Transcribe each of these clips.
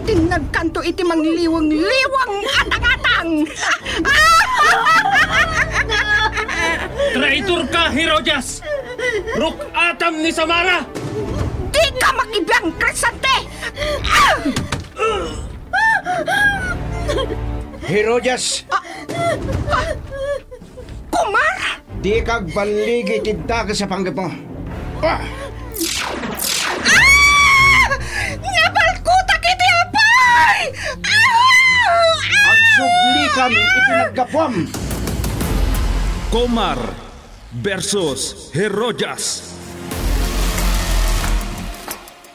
ating nagkanto iti mangliwang-liwang atang-atang. Traitor ka, Herodias! Ruk atam ni Samara! Di ka makibang krisante! Ah! Herodias! kumar! Di kag banligi tidda ka sa panggap mo. Ah! ah! Ay! At sublikan ipinagdapwam. Komar versus Herojas.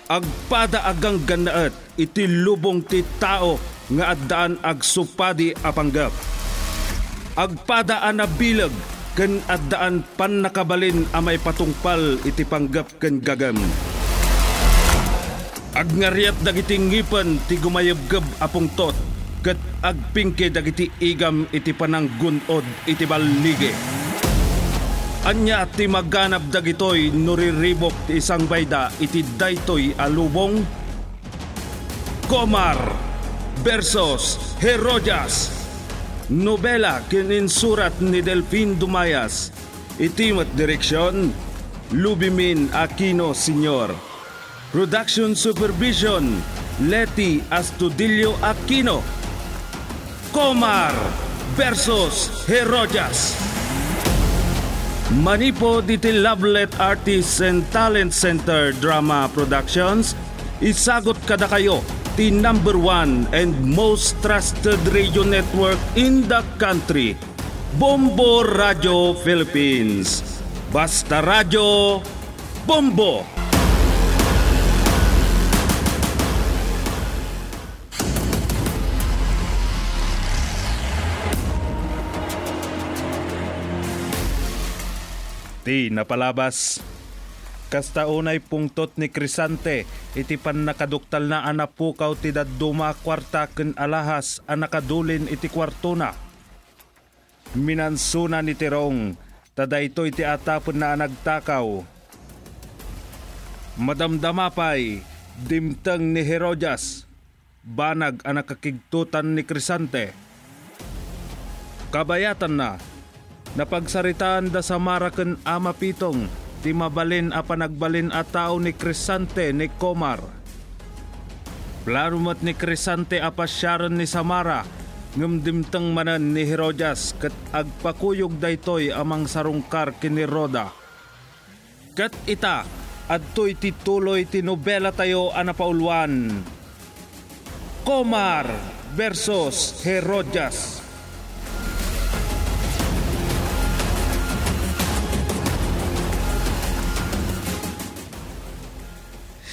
Agpada agang ganaat iti lubong ti tao nga addaan ag supadi apanggap. Agpada anabilag ken addaan pan nakabalin amay patungpal iti panggap ken gagam. Agngaryat dagiti ngipan ti gumayebgeb apung tot ket agpingke dagiti igam iti pananggunod iti ballige. Anya ti maganap dagitoy nuriribok ti isang bayda iti daytoy alubong Komar versus Herodias Nobela kininsurat ni Delfin Dumayas Iti mat direksyon Lubimin Aquino Senior Production Supervision, Leti Astudillo Aquino. Comar versus Herojas. Manipo Detail Lovelet Artists and Talent Center Drama Productions, isagot kada kayo the number one and most trusted radio network in the country, Bombo Radio Philippines. Basta Radio Bombo! ti napalabas. Kasta unay pungtot ni Crisante, iti pan nakaduktal na anapukaw ti daduma kwarta ken alahas a nakadulin iti kwartuna. Minansuna ni Tirong, tadaytoy ti atapon na nagtakaw. Madamdamapay, dimtang ni Herodias, banag ang nakakigtutan ni Crisante. Kabayatan na, Napagsaritaan da sa Maracan Amapitong, ti mabalin a panagbalin a tao ni Crisante ni Comar. Planumat ni Crisante a pasyaran ni Samara, ngumdimtang manan ni Herodias kat agpakuyog daytoy amang sarungkar kini Roda. Kat ita, adtoy tituloy tinobela tayo anapauluan. Comar versus Herodias.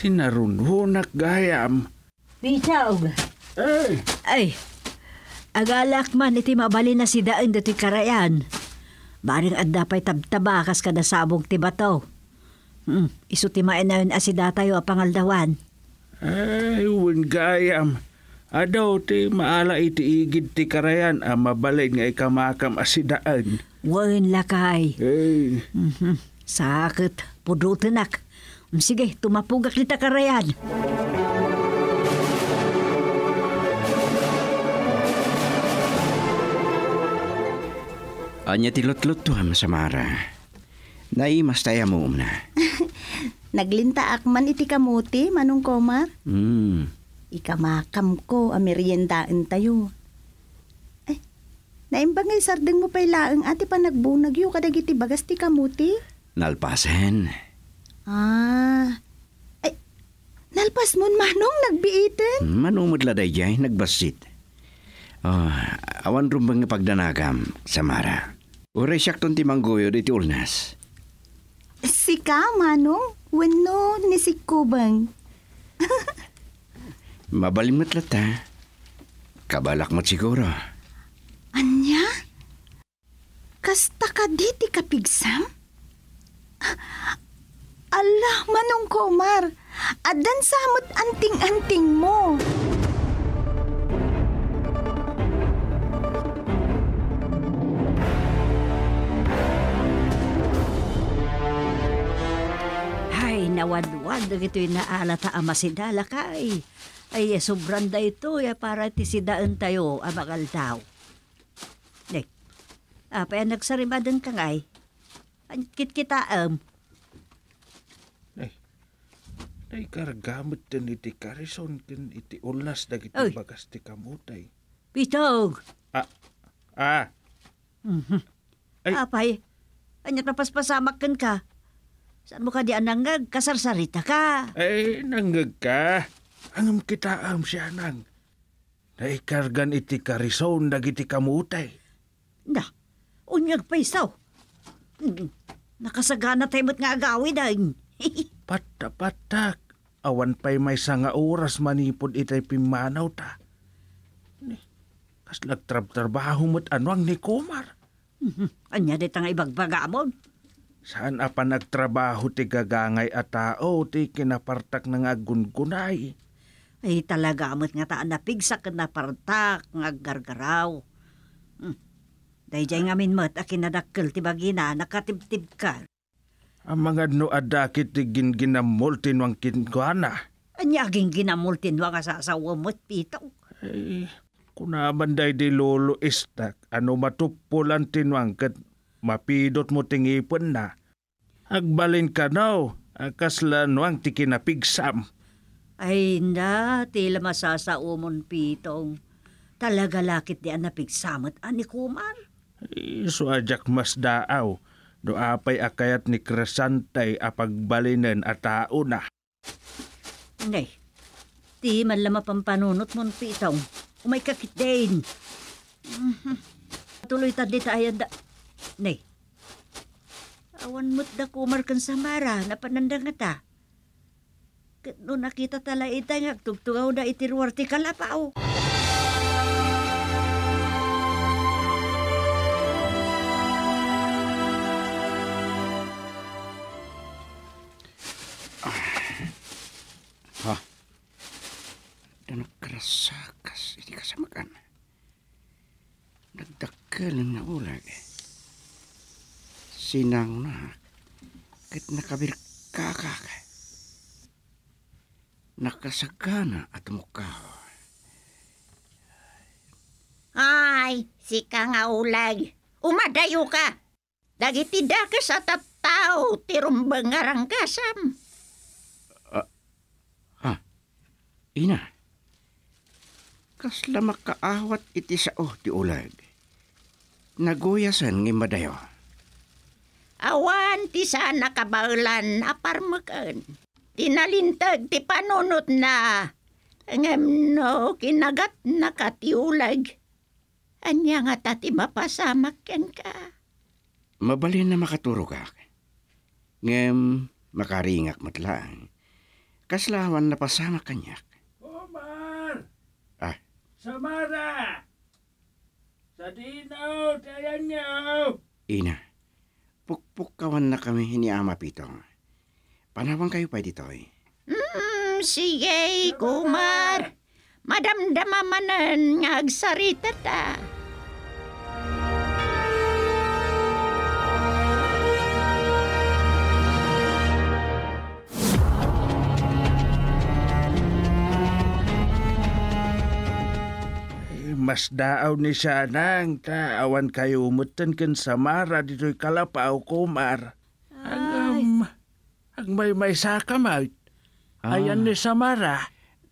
hunak gayam. Bisaw. Ay. Ay. Agalak man iti mabali na si daan dati karayan. Baring at dapay tabtabakas kada sabog ti bato. Hmm, iso ti a asida tayo apangaldawan. Ay, uwan gayam. Adaw ti maala iti igid ti karayan a ah, mabalay nga ikamakam a ah, asidaan. Wain lakay. Ay. Mm-hmm. Sakit, pudutunak. Sige, tumapugak kita karayan. Anya tilotlot to ham samara. Naimas tayo mo umna. Naglintaak man iti kamuti, manong komar. Hmm. Ikamakam ko, ameriendaan tayo. Eh, ay, naimbang ngay sardeng mo pailaang ati panagbunag yu kadag iti bagas ti kamuti. Nalpasen. Nalpasen. Ah. Ay, nalpas mo manong nagbiitin? Hmm, manong madla dayjay, nagbasit. Oh, awan rumbang pagdanagam, sa Mara? Uray siyak ton timanggoyo diti ulnas. Si ka, manong? Wano ni si kubang. Mabalimat lata. Kabalak mo siguro. Anya? Kasta ka diti kapigsam? Allah, manong komar. Adan samot anting-anting mo. Ay, nawadwad ito'y naala ta ama si Ay, eh, sobranda ito ya eh, para tisidaan tayo amakal tao. Nek, ah, yan ah, eh, nagsarimadan kang ay? Kit am. Um, kar kargamot din iti karison din iti ulnas dagiti Oy. bagas ti kamutay. Bitog! Ah! Ah! Mm-hmm. Ay. Apay, anya papaspasama ken ka. Saan mo ka di ananggag? Ah, Kasarsarita ka. Ay, nangag ka. Angam kita am siya nang. Naikargan iti karison dagiti kamutay. Na, unyag pa Nakasagana tayo mo't nga agawid ay. pata, pata, Awan pa'y may sanga oras manipod itay pimanaw ta. Kas lagtrab-trabaho mo't ano ang ni Kumar. Mhm. Anya dita nga ibagbagamon. Saan apa nagtrabaho ti gagangay a tao ti kinapartak ng agungunay. Ay talaga amot nga taan na kinapartak ng aggargaraw. Hmm. Dahil dyan nga min mat akinadakkel ti bagina nakatibtib ka. Ang mga no adakit igin ginamultin wang kinkuana. Anyaging ginamultin wang asasawa mo't pitaw. Eh, kunaman day di lolo istak, ano matupulan tinwang kat mapidot mo tingipon na. Agbalin ka naw, akaslan wang tikinapigsam. Ay na, tila masasaumon pitong. Talaga lakit di ang napigsamot, ani kumar. Eh, so ajak mas daaw do apay akayat ni Crescente apagbalinan at na. Nay, di man lama pampanunot mo ti itaw. Umay kakitain. Mhm. Tuloy tadi tayan da. Nay, awan mo't da kumar kan samara na panandang ta. Kano nakita tala itay nga tugtugaw na itirwartikal apaw. Kalın na ulag. Eh. Sinang na. Kit nakabir kakak. Nakasagana at mukha. Ay, si kang ulag. Umadayo ka. Dagiti ka sa tattao, tirumbang arang kasam. Uh, ah, ha? Ina? Kasla makaawat iti sao ti ulag. Naguyasan ni Madayo. Awan ti sana kabaulan aparmakan. Tinalintag ti panunot na ngem no kinagat na katiulag. Anya nga tati mapasamak ken ka. Mabalin na makaturo ka. Ngem makaringak matlaan. Kaslawan na pasamak kanyak. Omar! Ah. Samara! Tatino! Tayan niyo! Ina, pukpukawan na kami ni Ama Pitong. Panawang kayo pa to eh. Mm, sige, kumar. Madamdama manan nga agsarita ta. mas daaw ni siya nang taawan kayo umutan ken sa mara dito'y kalapaw kumar. Ang, um, ang may may sakamay. Ah. Ayan ni Samara.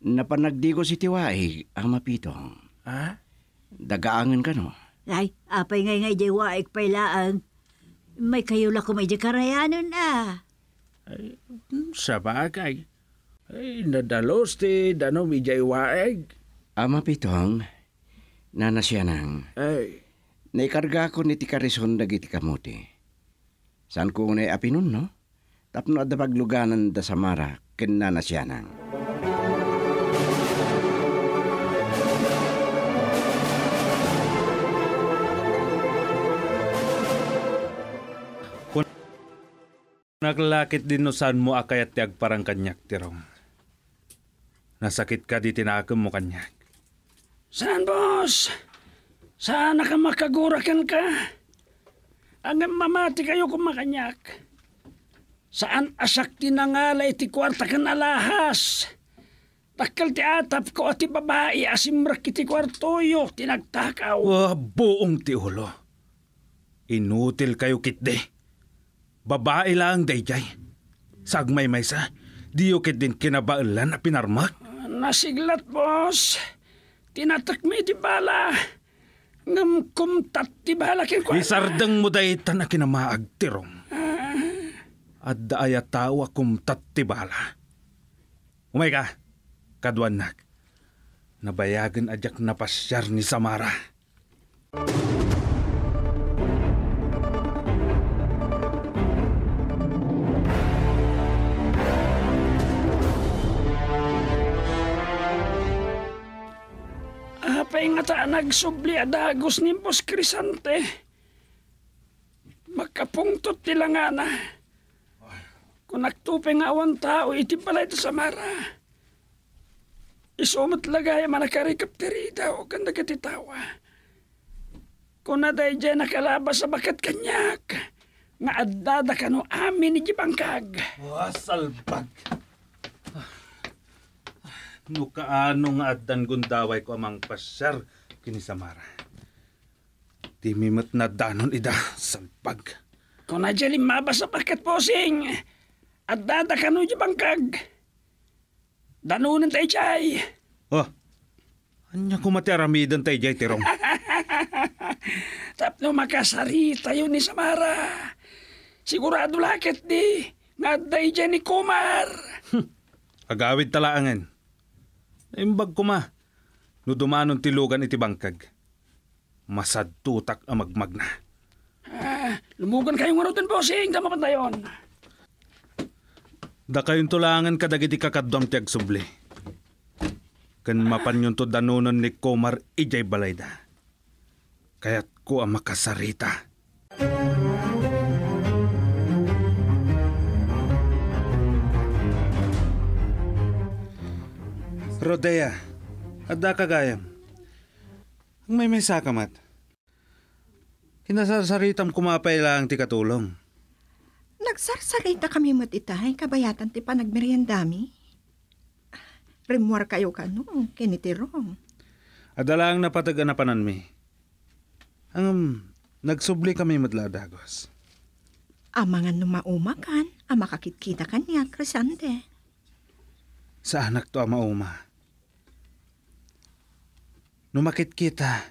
Napanagdigo si Tiwaig ang mapitong. Ha? Dagaangan ka no? Ay, apay ngay ngay diwaig pailaan. May kayo la ko may di karayanon ah. Ay, sa bagay. Ay, nadalos ti dano mi diwaig. Ama ah, pitong, Nana siya nang. Ay. Naikarga ko ni tika rison dagiti kamote. San ko unay apinun no? Tapno adda pagluganan da Samara kin nana siya nang. Naglakit din no saan mo akayat ti agparang kanyak tirong. Nasakit ka di tinakam mo kanyak. Saan, boss? Sana ka makagurakan ka. Ang mamati kayo kumakanyak. Saan asak tinangala iti kwarta kan alahas? Takal ti atap ko ati babae asimrak iti kwartoyo tinagtakaw. Oh, buong ti ulo. Inutil kayo kitde. Babae lang dayjay. Sagmay may sa, diyo kit din kinabailan na pinarmak. Nasiglat, boss tinatakmi di bala. Ngam kumtat di bala kin Isardang mo day tanakin na maagtirong. Uh, ah. At daaya tawa kumtat di bala. Umay ka, kadwanak. Nabayagan ajak napasyar ni Samara. Samara. Aday nga ta nagsubli adagos ni Boss Crisante. Magkapungtot tila nga na. Kung nagtupi nga awan tao, iti pala ito sa mara. Isumat lagay manakarikap tiri daw, ganda katitawa. Kung naday dyan nakalabas sa bakat kanyak, nga adada ka no amin ni Jibangkag. Wasalbag! Oh, No kaano nga addan gundaway ko amang pasyar kinisamara. Di mimat na danon ida salpag. Kung na dyan mabas sa pagkat posing, at dada ka no bangkag. Danunan tayo chay. Oh, anya ko matiaramidan tayo jay tirong. Tapno makasarita yun ni Samara. Sigurado lakit di, nga day ni Kumar. Agawid talaangan. Imbag ko ma, no dumanon tilugan iti bangkag. Masad tutak ang magmagna. Ah, lumugan kayong marutin, bossing. Tama pa tayon. Da kayong tulangan kadagiti kakadwam tiyag subli. Kan mapanyon to danunan ni Komar ijay balayda. Kaya't ko ang makasarita Rodea, at gayam. Ang may may sakamat. Kinasarsaritam kumapaila ti katulong. Nagsarsarita kami matitay, kabayatan ti panagmeriendami. Rimwar kayo ka no, kinitirong. Adala ang napataganapanan mi. Ang um, nagsubli kami madladagos. Amangan maumakan, ang makakitkita kanya, Crescente. Sa anak to ang mauma. Numakit kita.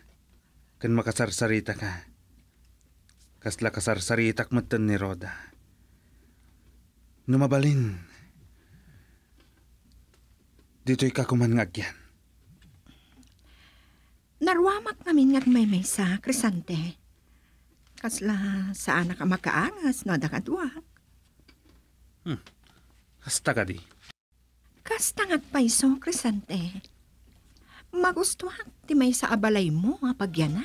Kan makasarsarita ka. Kasla kasarsarita matan ni Roda. Numabalin. Dito'y ng agyan Narwamak namin nga may may sa krisante. Kasla saan ka makaaras na dakadwak. Hmm. Hasta ka di. Kasta nga't paiso krisante. Magustuhan ti may sa abalay mo nga pagyana.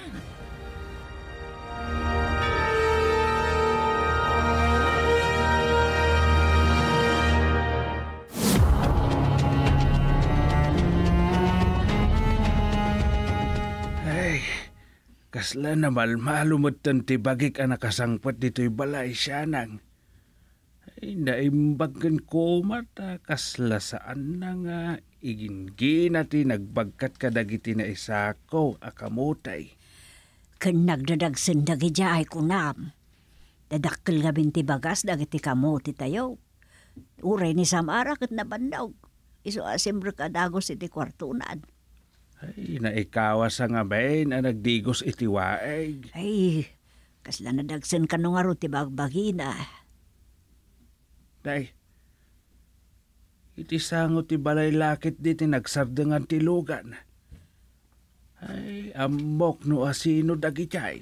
Ay, kasla na malmalo malmalumutan ti bagik anak kasangpat dito'y balay siya nang. Ay, naimbagan ko mata kasla saan na nga igingi nati nagbagkat kadagiti na isako akamutay. Kan nagdadagsan dagidya ay kunam. Dadakkel nga binti bagas dagiti kamuti tayo. Uray ni Samara kat nabandog. Iso asimbre kadagos iti kwartunan. Ay, naikawas nga ba eh, na nagdigos iti waeg. Ay, kasla nadagsan ka nung aro ti bagbagina. Day, Iti sangot ti balay lakit di tinagsardangan ti lugan. Ay, amok no asino dagitay.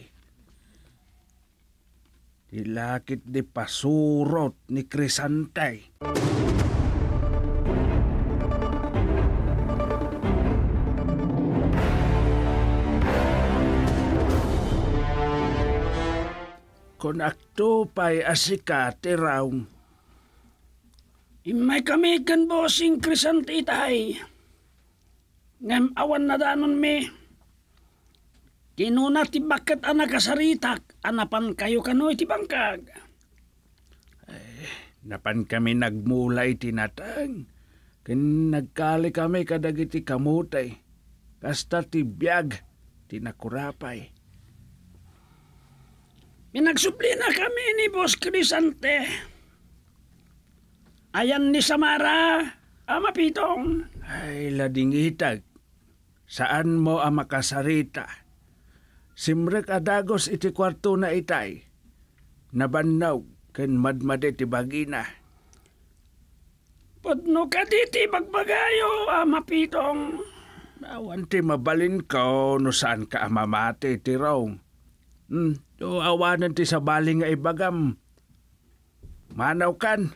Ti lakit di pasurot ni Crisantay. Kon akto pa'y asika ti raong Imay kami kan bossing krisant itay. Ngam awan na danon me. Kinuna ti bakat anak kasaritak, anapan kayo kanoy ti bangkag. Eh, napan kami nagmulay tinatang. Kin nagkali kami kadagiti kamutay. Kasta ti biyag, tinakurapay. Pinagsupli na kami ni Boss Crisante. Ayan ni Samara, Ama Pitong. Ay, lading itag. Saan mo ang makasarita? Simrek adagos iti kwarto na itay. Nabanaw ken madmad ti bagina. Pudno ka diti bagbagayo, Ama Pitong. Awan ti mabalin ka no saan ka amamate ti raong. Hmm, awanan ti sa baling nga ibagam. Manaw kan.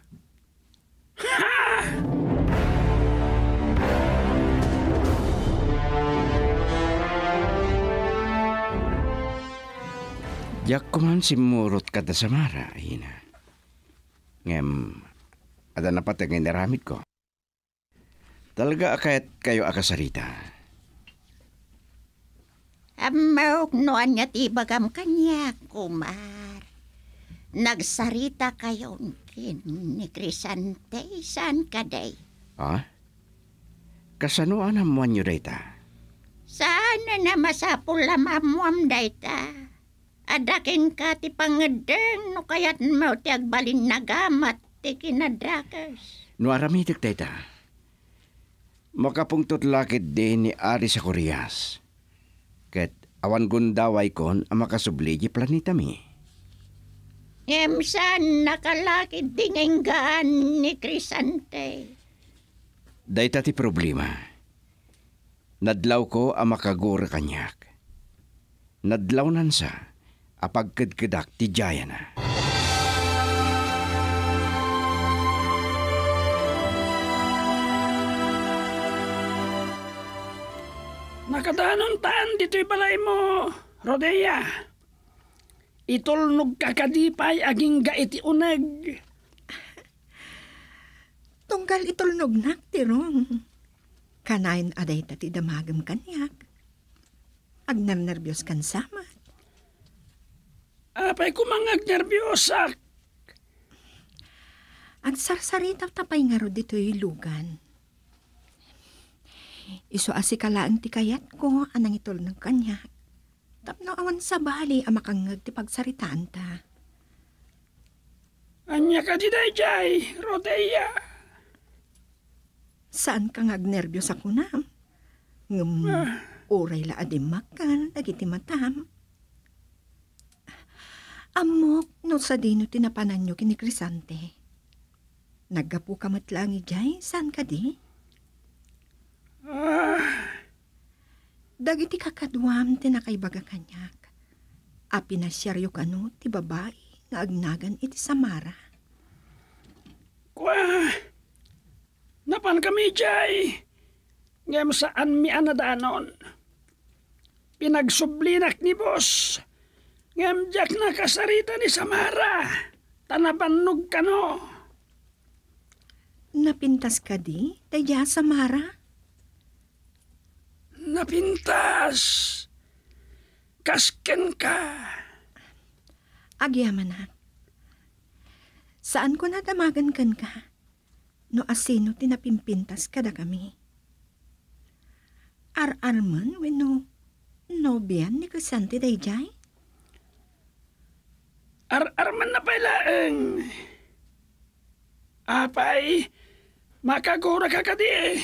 Yakuman simurot kada samara, ina. Ngem, ada napatek ng naramid ko. Talaga akayat kayo akasarita. Amok noan niya tibagam kanya, kumar. Nagsarita kayo kin ni Crisante san kaday. Ha? Kasano Kasanuan ang muan niyo Saan na masapul lamam muam dayta. Adakin ka ti pangadeng, no kaya't mo ti agbalin nagamat ti kinadakas. No aramitik, teta. Makapungtot lakit din ni Ari sa Koreas. Ket awan gundaway kon ang makasubli di planeta mi. Emsan nakalakit din ang ni Crisante. Dahita ti problema. Nadlaw ko ang makagura kanyak. Nadlaw nan sa apagkedkedak ti Jayana. Nakadaanon taan dito'y balay mo, Rodea. Itulnog kakadipay aging gaiti unag. Tunggal itulnog nak, tirong. Kanain aday ti damagam kanyak. Agnam nervyos kan sama. Apay ko kumangag nervyosak. Ang sarsarit ang tapay nga ro dito yung lugan. Iso asikalaan ti kayat ko anang itol ng kanya. Tapno awan sa bali ang makangag ti pagsaritaan ta. Anya ka ti dayjay, Rodeya. Saan ka ngag nervyos ako na? Ngum, ah. oray la adimak nagitimatam. Amok no sa dino tinapanan nyo kini Crisante. Nagapu ka matlangi jay, saan ka di? Ah. Dagiti kakadwam tinakaibaga kanyak. Api na siyaryo ka no, ti babae nga agnagan iti Samara. Kwa, napan kami jay. Ngayon saan mi anadanon. Pinagsublinak ni boss Ngamjak na kasarita ni Samara. Tanabannog ka no. Napintas ka di, taya Samara? Napintas. Kasken ka. Agyaman na. Saan ko nadamagan kan ka? No asino tinapimpintas kada kami. Ar-arman, weno, no biyan ni Crisanti Dayjay? Ar arman na pala ang... Eh. Apay, ah, makagura ka kadi eh.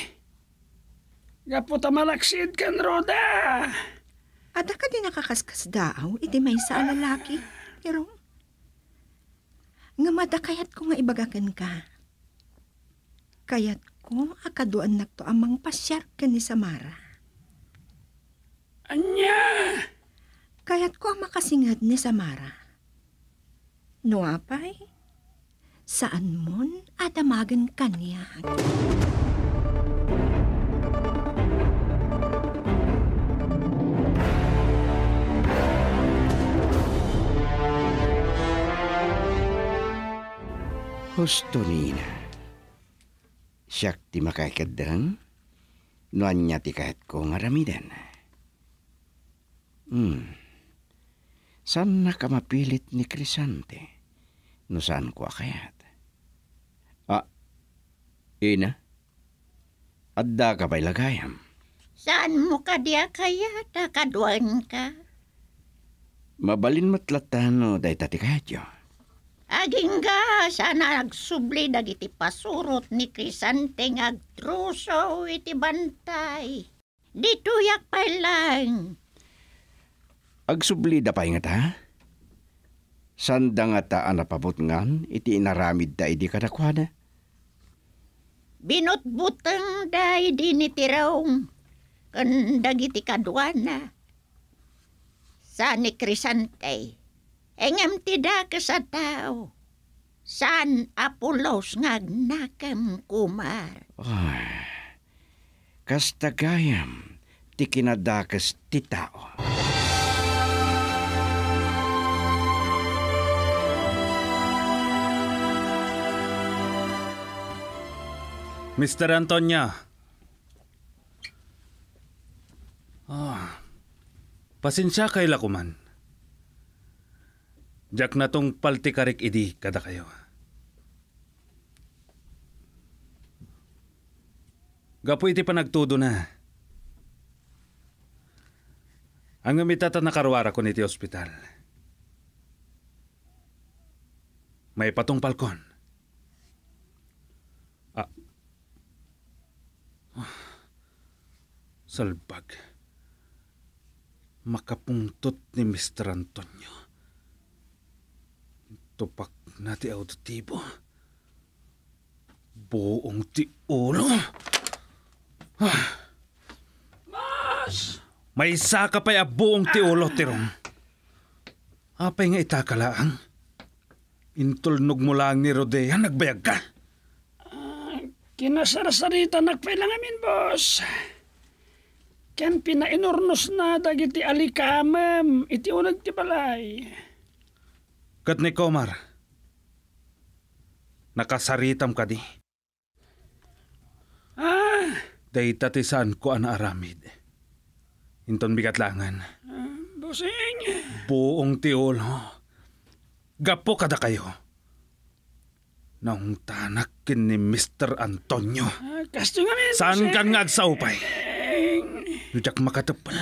Gaputa malaksid kan roda. Ada ka di nakakaskas daaw, iti may sa lalaki. Pero, nga madakayat ko nga ibagakan ka. Kayat ko akaduan nakto amang pasyar ka ni Samara. Anya! Kayat ko ang makasingad ni Samara Nuapay, saan mon adamagan kanya? Husto nina. Siyak ti makakadang, nuan niya ti kahit ko ngaramidan. Hmm. San na kamapilit ni Crisante? Nasaan ko akayat? Ah, ina? Adda ka ba'y lagayam? Saan mo ka di akayat? Akaduan ka? Mabalin matlatano day tatikadyo. Aging ga, sana nagsubli dagiti pasurot ni Crisanteng nga agtruso iti bantay. Dituyak pa lang. Agsubli da pa ingat ha? Sanda nga ta anapabot ngan, iti inaramid da idi kadakwana. Binutbutang da idi nitiraong kandag iti kadwana. Sa ni Crisante, engam tida sa San apulos ngagnakam kumar. Ay, kastagayam, kinadakas ti tao. Mr. Antonia. Ah, pasensya kay Lakuman. Jack na tong paltikarik idi kada kayo. Gapo iti panagtudo na. Ang amitata nakarwara ko niti ospital. May patong palkon. salbag. Makapungtot ni Mr. Antonio. Tupak na auditibo. Buong ti ulo. Ah. Mas! May isa ka pa'y buong ti ulo, Tirong. Apay nga itakalaang. Intulnog mo lang ni Rodea, nagbayag ka. Uh, kinasarasarita nagpailangamin, boss. Boss. Kan pinainornos na dagiti alikamem iti unag ti balay. Kat ni Komar, nakasaritam ka di. Ah! Day tatisan ko ana aramid. Inton bigat langan. Uh, busing. Buong tiolo. Gapo kada kayo nang tanak ni Mr. Antonio. Ah, kasto nga men. Saan kang ngagsaupay? Eh, Yudak makatapal.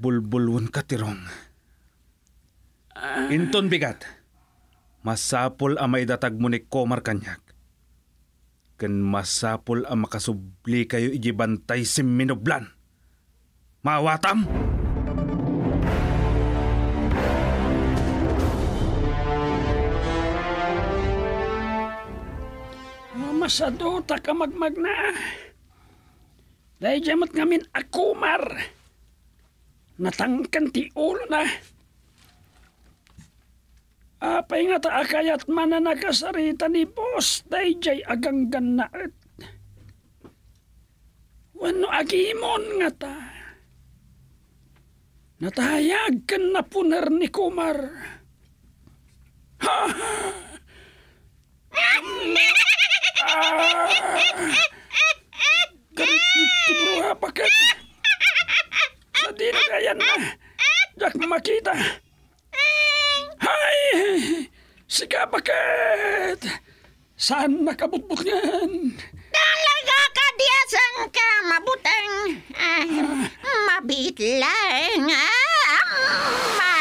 Bulbulwan ka, tirong. Ah. Inton bigat. Masapol ang maidatag mo ni Komar Kanyak. Ken masapol ang makasubli kayo ijibantay si Minoblan. Mawatam! Mawatam! masado ta ka magmag dahil jamat ngamin akumar. Natangkan ti ulo na. Apay nga ta akayat mananakasarita ni boss. Dahil jay aganggan na at. Wano agimon nga ta. Natahayag kan na punar ni kumar. Ha! ah! Karitit ruhapakat. Sa dinagayan na. Jak makita. Hay! Sikapakat! Saan nakabutbot niyan? Talaga ka diya sang ka mabutang. Ah, mabit lang. Ah, amma.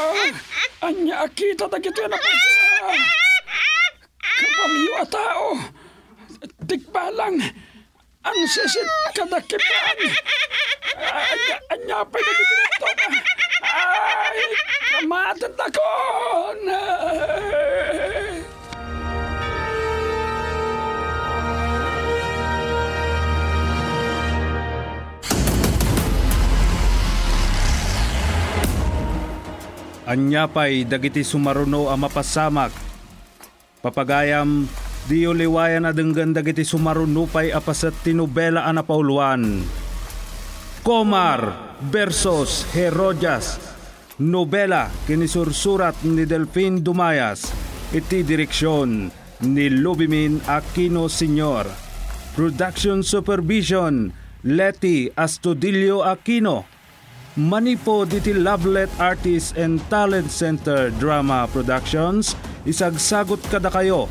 Oh, Anya akita dagiti na pa. Kapamiyo a ah, tao. Oh. Tikbalang, ang sisit kadakipan. Anya, anya pa na dito na. Ay, kamatan ako. Anya dagiti sumaruno ang mapasamak. Papagayam Diyo liwayan adenggan dagiti sumarunupay apasat tinubela ana Pauluan. Komar versus Herodias. Nobela kinisursurat ni Delfin Dumayas. Iti direksyon ni Lubimin Aquino Senior. Production Supervision Leti Astudillo Aquino. Manipo diti Lovelet Artist and Talent Center Drama Productions. Isagsagot kada kayo